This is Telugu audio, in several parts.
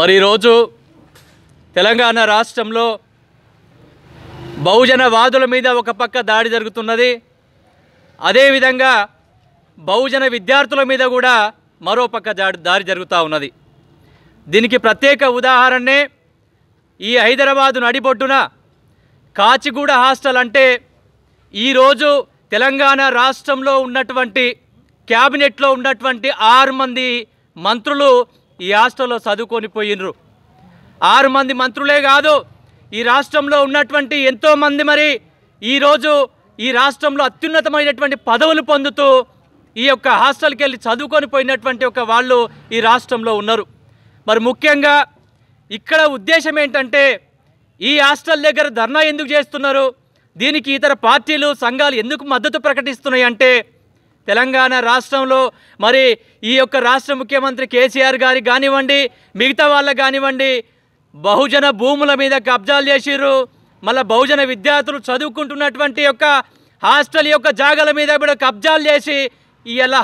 మరి ఈరోజు తెలంగాణ రాష్ట్రంలో బహుజన వాదుల మీద ఒక పక్క దాడి జరుగుతున్నది అదేవిధంగా బహుజన విద్యార్థుల మీద కూడా మరో పక్క దాడి దాడి జరుగుతూ ఉన్నది దీనికి ప్రత్యేక ఉదాహరణే ఈ హైదరాబాదు నడిబొడ్డున కాచిగూడ హాస్టల్ అంటే ఈరోజు తెలంగాణ రాష్ట్రంలో ఉన్నటువంటి క్యాబినెట్లో ఉన్నటువంటి ఆరు మంది మంత్రులు ఈ హాస్టల్లో చదువుకొని పోయినరు ఆరు మంది మంత్రులే కాదు ఈ రాష్ట్రంలో ఉన్నటువంటి ఎంతోమంది మరి ఈరోజు ఈ రాష్ట్రంలో అత్యున్నతమైనటువంటి పదవులు పొందుతూ ఈ యొక్క హాస్టల్కి వెళ్ళి చదువుకొని పోయినటువంటి ఒక వాళ్ళు ఈ రాష్ట్రంలో ఉన్నారు మరి ముఖ్యంగా ఇక్కడ ఉద్దేశం ఏంటంటే ఈ హాస్టల్ దగ్గర ధర్నా ఎందుకు చేస్తున్నారు దీనికి ఇతర పార్టీలు సంఘాలు ఎందుకు మద్దతు ప్రకటిస్తున్నాయి అంటే తెలంగాణ రాష్ట్రంలో మరి ఈ యొక్క రాష్ట్ర ముఖ్యమంత్రి కేసీఆర్ గారికి కానివ్వండి మిగతా వాళ్ళకి కానివ్వండి బహుజన భూముల మీద కబ్జాలు చేసిర్రు మళ్ళీ బహుజన విద్యార్థులు చదువుకుంటున్నటువంటి యొక్క హాస్టల్ యొక్క జాగల మీద కూడా కబ్జాలు చేసి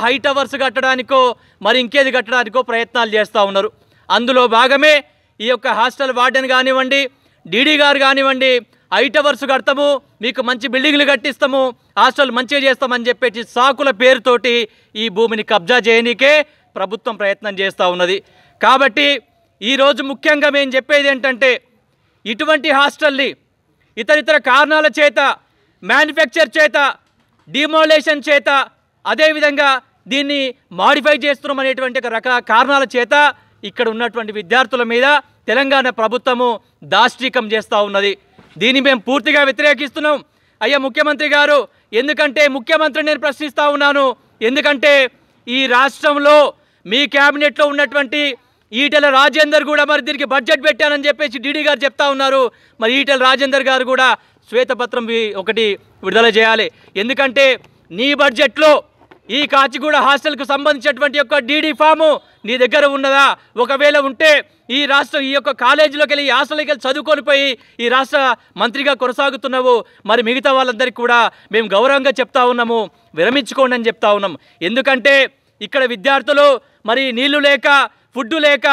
హై టవర్స్ కట్టడానికో మరి ఇంకేది కట్టడానికో ప్రయత్నాలు చేస్తూ ఉన్నారు అందులో భాగమే ఈ యొక్క హాస్టల్ వార్డెన్ కానివ్వండి డీడీ గారు కానివ్వండి హైటవర్స్ కడతాము మీకు మంచి బిల్డింగ్లు కట్టిస్తాము హాస్టల్ మంచిగా చేస్తామని చెప్పేసి సాకుల పేరుతోటి ఈ భూమిని కబ్జా చేయనీకే ప్రభుత్వం ప్రయత్నం చేస్తూ ఉన్నది కాబట్టి ఈరోజు ముఖ్యంగా మేము చెప్పేది ఏంటంటే ఇటువంటి హాస్టల్ని ఇతరితర కారణాల చేత మ్యానుఫ్యాక్చర్ చేత డిమోలేషన్ చేత అదేవిధంగా దీన్ని మాడిఫై చేస్తున్నాం అనేటువంటి రకాల కారణాల చేత ఇక్కడ ఉన్నటువంటి విద్యార్థుల మీద తెలంగాణ ప్రభుత్వము దాష్టికం చేస్తూ ఉన్నది దీన్ని మేము పూర్తిగా వ్యతిరేకిస్తున్నాం అయ్యా ముఖ్యమంత్రి గారు ఎందుకంటే ముఖ్యమంత్రిని నేను ప్రశ్నిస్తూ ఉన్నాను ఎందుకంటే ఈ రాష్ట్రంలో మీ క్యాబినెట్లో ఉన్నటువంటి ఈటెల రాజేందర్ కూడా మరి దీనికి బడ్జెట్ పెట్టానని చెప్పేసి డీడీ గారు చెప్తా ఉన్నారు మరి ఈటెల రాజేందర్ గారు కూడా శ్వేతపత్రం ఒకటి విడుదల చేయాలి ఎందుకంటే నీ బడ్జెట్లో ఈ కాచిగూడ హాస్టల్కు సంబంధించినటువంటి యొక్క డీడీ ఫాము నీ దగ్గర ఉన్నదా ఒకవేళ ఉంటే ఈ రాష్ట్రం ఈ యొక్క కాలేజీలోకి వెళ్ళి హాస్టల్కి వెళ్ళి చదువుకొని పోయి ఈ రాష్ట్ర మంత్రిగా కొనసాగుతున్నావు మరి మిగతా వాళ్ళందరికీ కూడా మేము గౌరవంగా చెప్తా ఉన్నాము విరమించుకోండి అని చెప్తా ఉన్నాం ఎందుకంటే ఇక్కడ విద్యార్థులు మరి నీళ్లు లేక ఫుడ్డు లేక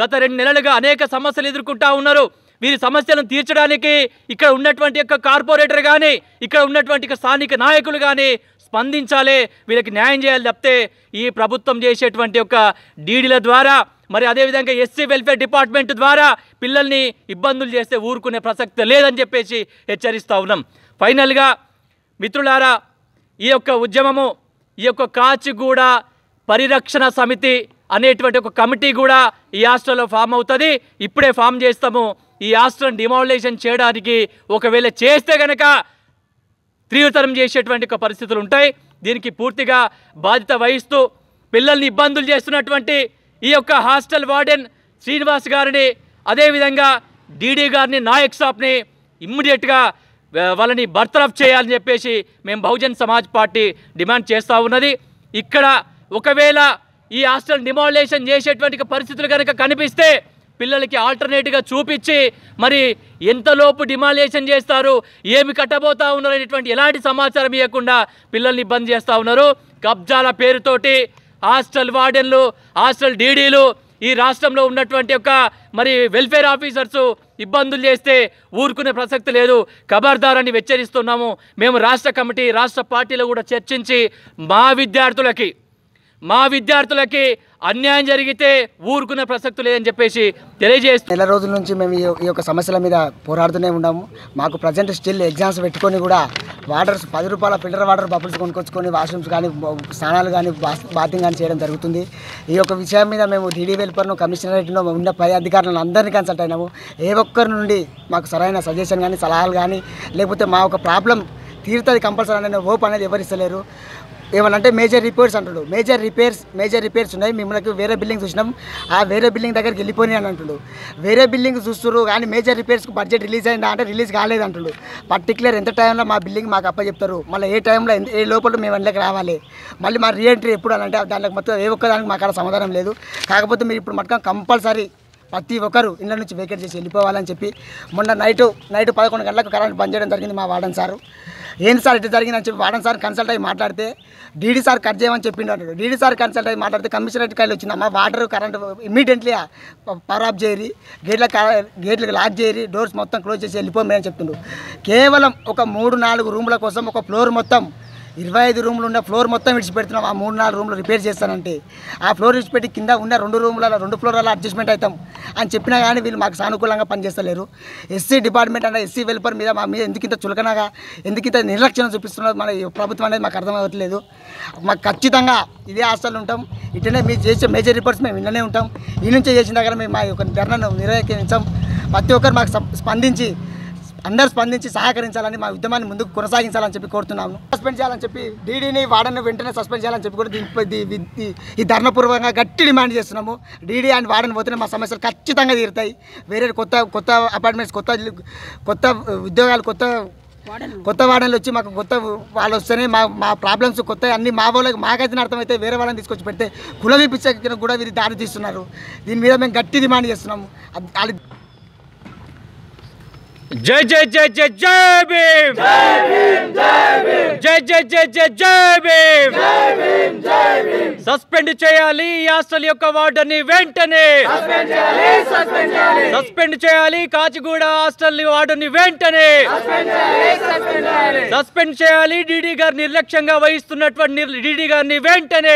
గత రెండు నెలలుగా అనేక సమస్యలు ఎదుర్కొంటా ఉన్నారు వీరి సమస్యలను తీర్చడానికి ఇక్కడ ఉన్నటువంటి యొక్క కార్పొరేటర్ కానీ ఇక్కడ ఉన్నటువంటి స్థానిక నాయకులు కానీ స్పందించాలి వీళ్ళకి న్యాయం చేయాలి తప్పితే ఈ ప్రభుత్వం చేసేటువంటి ఒక డీడీల ద్వారా మరి అదేవిధంగా ఎస్సీ వెల్ఫేర్ డిపార్ట్మెంట్ ద్వారా పిల్లల్ని ఇబ్బందులు చేస్తే ఊరుకునే ప్రసక్తి లేదని చెప్పేసి హెచ్చరిస్తూ ఉన్నాం ఫైనల్గా మిత్రులారా ఈ యొక్క ఉద్యమము ఈ యొక్క కాచిగూడ పరిరక్షణ సమితి అనేటువంటి ఒక కమిటీ కూడా ఈ హాస్టల్లో ఫామ్ అవుతుంది ఇప్పుడే ఫామ్ చేస్తాము ఈ హాస్టల్ని డిమాలిజేషన్ చేయడానికి ఒకవేళ చేస్తే కనుక తీవ్రతరం చేసేటువంటి ఒక పరిస్థితులు ఉంటాయి దీనికి పూర్తిగా బాధ్యత వహిస్తూ పిల్లల్ని ఇబ్బందులు చేస్తున్నటువంటి ఈ యొక్క హాస్టల్ వార్డెన్ శ్రీనివాస్ గారిని అదేవిధంగా డీడీ గారిని నాయక్ సాప్ని ఇమ్మీడియట్గా వాళ్ళని బర్తరఫ్ చేయాలని చెప్పేసి మేము బహుజన్ సమాజ్ పార్టీ డిమాండ్ చేస్తూ ఉన్నది ఇక్కడ ఒకవేళ ఈ హాస్టల్ డిమాలేషన్ చేసేటువంటి పరిస్థితులు కనుక కనిపిస్తే పిల్లలకి ఆల్టర్నేట్గా చూపించి మరి ఎంతలోపు డిమాలేషన్ చేస్తారు ఏమి కట్టబోతా ఉన్నారు అనేటువంటి ఎలాంటి సమాచారం ఇవ్వకుండా పిల్లల్ని ఇబ్బంది చేస్తూ ఉన్నారు కబ్జాల పేరుతోటి హాస్టల్ వార్డెన్లు హాస్టల్ డీడీలు ఈ రాష్ట్రంలో ఉన్నటువంటి ఒక మరి వెల్ఫేర్ ఆఫీసర్సు ఇబ్బందులు చేస్తే ఊరుకునే ప్రసక్తి లేదు ఖబర్దారాన్ని హెచ్చరిస్తున్నాము మేము రాష్ట్ర కమిటీ రాష్ట్ర పార్టీలో కూడా చర్చించి మా విద్యార్థులకి మా విద్యార్థులకి అన్యాయం జరిగితే ఊరుకున్న ప్రసక్తి లేదని చెప్పేసి తెలియజేస్తూ నెల రోజుల నుంచి మేము ఈ యొక్క సమస్యల మీద పోరాడుతూనే ఉన్నాము మాకు ప్రజెంట్ స్టిల్ ఎగ్జామ్స్ పెట్టుకొని కూడా వాటర్స్ పది రూపాయల ఫిల్టర్ వాటర్ బబుల్స్ కొనుక్కొచ్చుకొని వాష్రూమ్స్ కానీ స్నానాలు కానీ బాతింగ్ కానీ చేయడం జరుగుతుంది ఈ యొక్క విషయం మీద మేము డీడీ వెల్పర్ను కమిషనరేట్ను ఉన్న పై అధికారులను అందరినీ కన్సల్ట్ అయినాము ఏ ఒక్కరి నుండి మాకు సరైన సజెషన్ కానీ సలహాలు కానీ లేకపోతే మా ఒక ప్రాబ్లం తీరుతుంది కంపల్సరీ అనే హోప్ అనేది ఎవరిస్తలేరు ఏమనంటే మేజర్ రిపేర్స్ అంటాడు మేజర్ రిపేర్స్ మేజర్ రిపేర్స్ ఉన్నాయి మిమ్మల్ని వేరే బిల్డింగ్ చూసినాం ఆ వేరే బిల్డింగ్ దగ్గరికి వెళ్ళిపోయినాయి అని అంటుడు వేరే బిల్డింగ్ చూస్తున్నారు కానీ మేజర్ రిపేర్స్కి బడ్జెట్ రిలీజ్ అయిందా అంటే రిలీజ్ కాలేదు అంటుడు పర్టికులర్ ఎంత టైంలో మా బిల్డింగ్ మాకు అప్ప చెప్తారు మళ్ళీ ఏ టైంలో ఏ లోపల మేము అందులోకి రావాలి మళ్ళీ మా రీఎంట్రీ ఎప్పుడు అని అంటే దానికి మొత్తం ఏ ఒక్కదానికి మాకు సమాధానం లేదు కాకపోతే మీరు ఇప్పుడు మొత్తం కంపల్సరీ ప్రతి ఒక్కరు ఇళ్ళ నుంచి వేకేట్ చేసి వెళ్ళిపోవాలని చెప్పి మొన్న నైట్ నైట్ పదకొండు గంటలకు కరెంట్ బంద్ చేయడం జరిగింది మా వార్డన్ సారు ఏంటి సార్ ఇటు జరిగిందని చెప్పి వార్డన్ సార్ కన్సల్ట్ అయ్యి మాట్లాడితే డీడీ సార్ కట్ చేయమని చెప్పిండు అన్నాడు డీడీ సార్ కన్సల్ట్ అయ్యి మాట్లాడితే కమిషనరేట్ కాయలు వచ్చిందమ్మా water current immediately power off చేయరి గేట్ల గేట్లకు లాక్ చేయరి డోర్స్ మొత్తం క్లోజ్ చేసి వెళ్ళిపోమని చెప్తుండు కేవలం ఒక మూడు నాలుగు రూముల కోసం ఒక ఫ్లోర్ మొత్తం ఇరవై ఐదు రూములు ఉన్న ఫ్లోర్ మొత్తం విడిచిపెడుతున్నాం ఆ మూడు నాలుగు రూమ్లు రిపేర్ చేస్తానంటే ఆ ఫ్లోర్ విడిచిపెట్టి కింద ఉన్న రెండు రూములలో రెండు అలా అడ్జస్ట్మెంట్ అవుతాం అని చెప్పినా కానీ వీళ్ళు మాకు సానుకూలంగా పనిచేస్తలేరు ఎస్సీ డిపార్ట్మెంట్ అంటే ఎస్సీ వెల్ఫర్ మీద మా మీద ఎందుకింత చులకనగా ఎందుకింత నిర్లక్ష్యం చూపిస్తున్నారు మన ప్రభుత్వం అనేది మాకు అర్థం మాకు ఖచ్చితంగా ఇదే ఆశలు ఉంటాం ఇట్లనే మీరు చేసే మేజర్ రిపోర్ట్స్ మేము ఇళ్ళనే ఉంటాం ఈ నుంచే చేసిన దగ్గర మేము మా యొక్క ధర్నాను నిర్వహించాం ప్రతి ఒక్కరు మాకు స్పందించి అందరూ స్పందించి సహకరించాలని మా ఉద్యమాన్ని ముందుకు కొనసాగించాలని చెప్పి కోరుతున్నాము సస్పెండ్ చేయాలని చెప్పి డీడీని వాడని వెంటనే సస్పెండ్ చేయాలని చెప్పి కూడా దీనిపై ఈ ధర్మపూర్వకంగా గట్టి డిమాండ్ చేస్తున్నాము డీడీ అండ్ వాడని పోతేనే మా సమస్యలు ఖచ్చితంగా తీరుతాయి వేరే కొత్త కొత్త అపార్ట్మెంట్స్ కొత్త కొత్త ఉద్యోగాలు కొత్త కొత్త వాడలు వచ్చి మాకు కొత్త వాళ్ళు వస్తేనే మా మా ప్రాబ్లమ్స్ కొత్త అన్ని మా వాళ్ళకి మాకైతే అర్థమైతే వేరే వాళ్ళని తీసుకొచ్చి పెడితే కుల కూడా వీరి దారి తీస్తున్నారు దీని మీద మేము గట్టి డిమాండ్ చేస్తున్నాము జై జై జై జై జై భీమ్ జై జై జై జై జై భీమ్ సస్పెండ్ చేయాలి హాస్టల్ యొక్క వార్డర్ని వెంటనే సస్పెండ్ చేయాలి కాచిగూడ హాస్టల్ వార్డర్ని వెంటనే సస్పెండ్ చేయాలి డిడి గారు నిర్లక్ష్యంగా వహిస్తున్నటువంటి డిడి గారిని వెంటనే